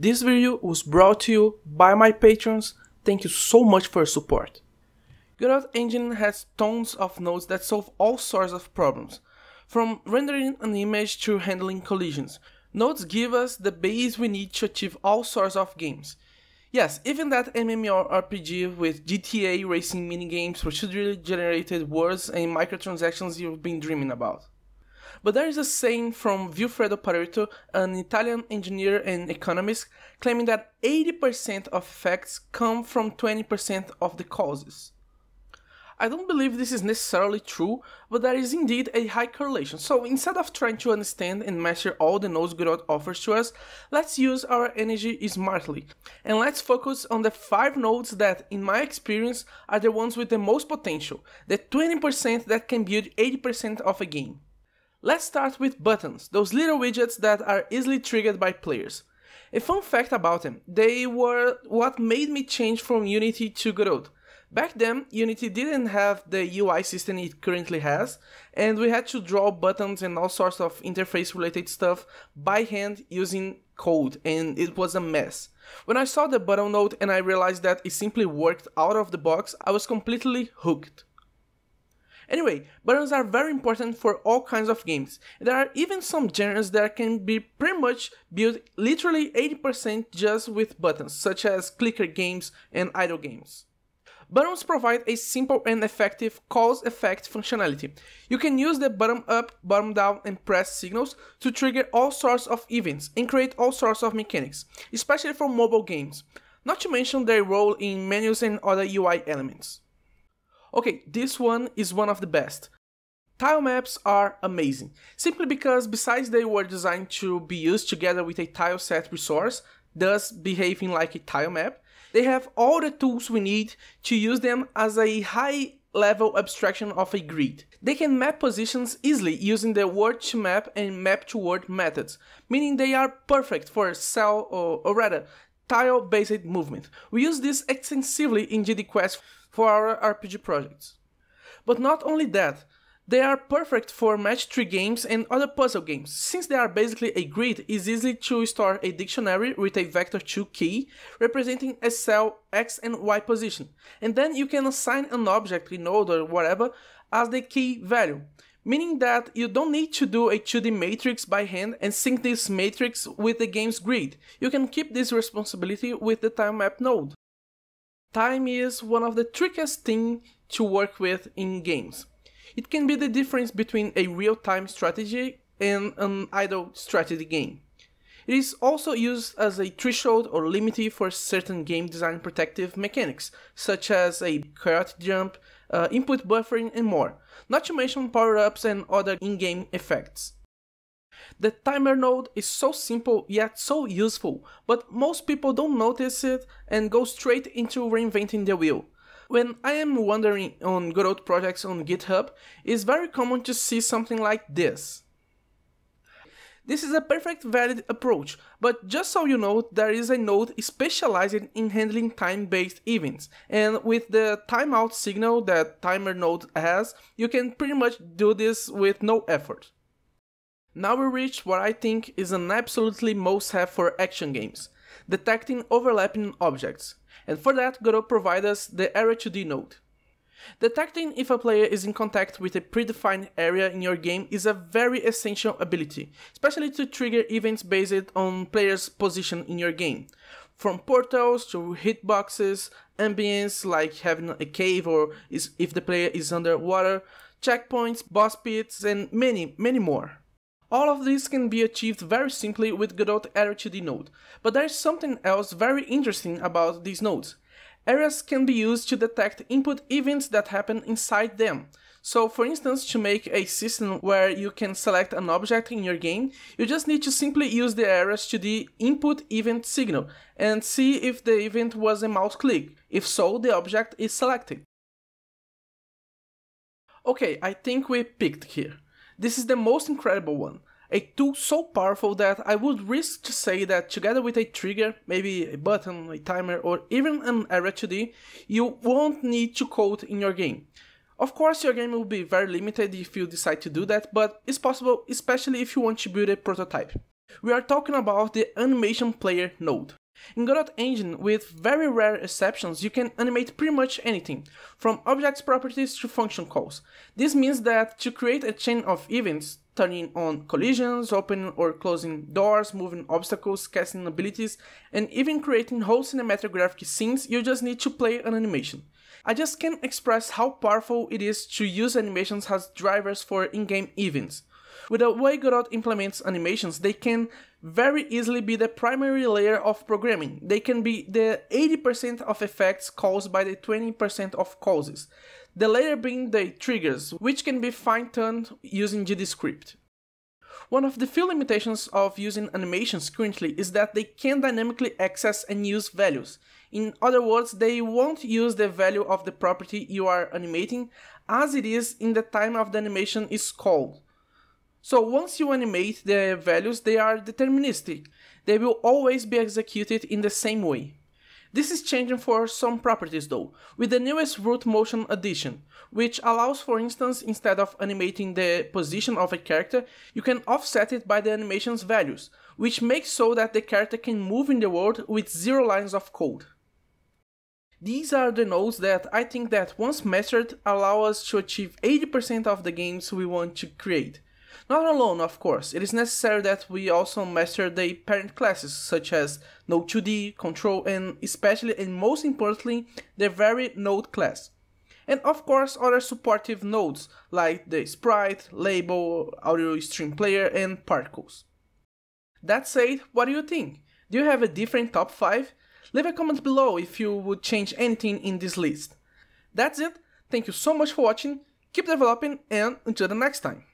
This video was brought to you by my patrons, thank you so much for your support. Godot Engine has tons of nodes that solve all sorts of problems, from rendering an image to handling collisions. Nodes give us the base we need to achieve all sorts of games. Yes, even that MMORPG with GTA racing minigames, procedurally generated worlds and microtransactions you've been dreaming about. But there is a saying from Vilfredo Pareto, an Italian engineer and economist, claiming that 80% of effects come from 20% of the causes. I don't believe this is necessarily true, but there is indeed a high correlation. So instead of trying to understand and measure all the knows God offers to us, let's use our energy smartly. And let's focus on the five nodes that, in my experience, are the ones with the most potential, the 20% that can build 80% of a game. Let's start with buttons, those little widgets that are easily triggered by players. A fun fact about them, they were what made me change from Unity to Godot. Back then, Unity didn't have the UI system it currently has, and we had to draw buttons and all sorts of interface related stuff by hand using code, and it was a mess. When I saw the button node and I realized that it simply worked out of the box, I was completely hooked. Anyway, buttons are very important for all kinds of games. There are even some genres that can be pretty much built literally 80% just with buttons, such as clicker games and idle games. Buttons provide a simple and effective cause effect functionality. You can use the bottom up, bottom down, and press signals to trigger all sorts of events and create all sorts of mechanics, especially for mobile games, not to mention their role in menus and other UI elements. Okay, this one is one of the best. Tile maps are amazing, simply because besides they were designed to be used together with a tile set resource, thus behaving like a tile map, they have all the tools we need to use them as a high level abstraction of a grid. They can map positions easily using the word to map and map to word methods, meaning they are perfect for cell or, or rather tile based movement. We use this extensively in GDQuest for our RPG projects. But not only that, they are perfect for match 3 games and other puzzle games. Since they are basically a grid, it's easy to store a dictionary with a vector 2 key representing a cell x and y position. And then you can assign an object, in node or whatever, as the key value. Meaning that you don't need to do a 2D matrix by hand and sync this matrix with the game's grid. You can keep this responsibility with the time map node. Time is one of the trickiest things to work with in games. It can be the difference between a real-time strategy and an idle strategy game. It is also used as a threshold or limit for certain game design protective mechanics, such as a karate jump, uh, input buffering, and more, not to mention power ups and other in game effects. The timer node is so simple yet so useful, but most people don't notice it and go straight into reinventing the wheel. When I am wandering on good old projects on GitHub, it's very common to see something like this. This is a perfect valid approach, but just so you know, there is a node specialized in handling time-based events, and with the timeout signal that timer node has, you can pretty much do this with no effort. Now we reach what I think is an absolutely must-have for action games, detecting overlapping objects, and for that Godot provides us the Area2D node. Detecting if a player is in contact with a predefined area in your game is a very essential ability, especially to trigger events based on players' position in your game, from portals to hitboxes, ambience like having a cave or is if the player is underwater, checkpoints, boss pits, and many, many more. All of this can be achieved very simply with good old the node, but there is something else very interesting about these nodes. Areas can be used to detect input events that happen inside them. So, for instance, to make a system where you can select an object in your game, you just need to simply use the errors to the input event signal and see if the event was a mouse click. If so, the object is selected. Okay, I think we picked here. This is the most incredible one. A tool so powerful that I would risk to say that together with a trigger, maybe a button, a timer, or even an R2D, you won't need to code in your game. Of course, your game will be very limited if you decide to do that, but it's possible especially if you want to build a prototype. We are talking about the animation player node. In Godot Engine, with very rare exceptions, you can animate pretty much anything, from objects properties to function calls. This means that to create a chain of events, turning on collisions, opening or closing doors, moving obstacles, casting abilities, and even creating whole cinematographic scenes you just need to play an animation. I just can't express how powerful it is to use animations as drivers for in-game events. With the way Godot implements animations, they can very easily be the primary layer of programming. They can be the 80% of effects caused by the 20% of causes the latter being the triggers, which can be fine-tuned using GDScript. One of the few limitations of using animations currently is that they can dynamically access and use values. In other words, they won't use the value of the property you are animating as it is in the time of the animation is called. So once you animate the values, they are deterministic. They will always be executed in the same way. This is changing for some properties though, with the newest root motion addition, which allows for instance instead of animating the position of a character, you can offset it by the animation's values, which makes so that the character can move in the world with zero lines of code. These are the nodes that I think that once mastered allow us to achieve 80% of the games we want to create, not alone, of course, it is necessary that we also master the parent classes such as Node2D, Control, and especially and most importantly, the very Node class. And of course, other supportive nodes like the sprite, label, audio stream player, and particles. That said, what do you think? Do you have a different top 5? Leave a comment below if you would change anything in this list. That's it, thank you so much for watching, keep developing, and until the next time!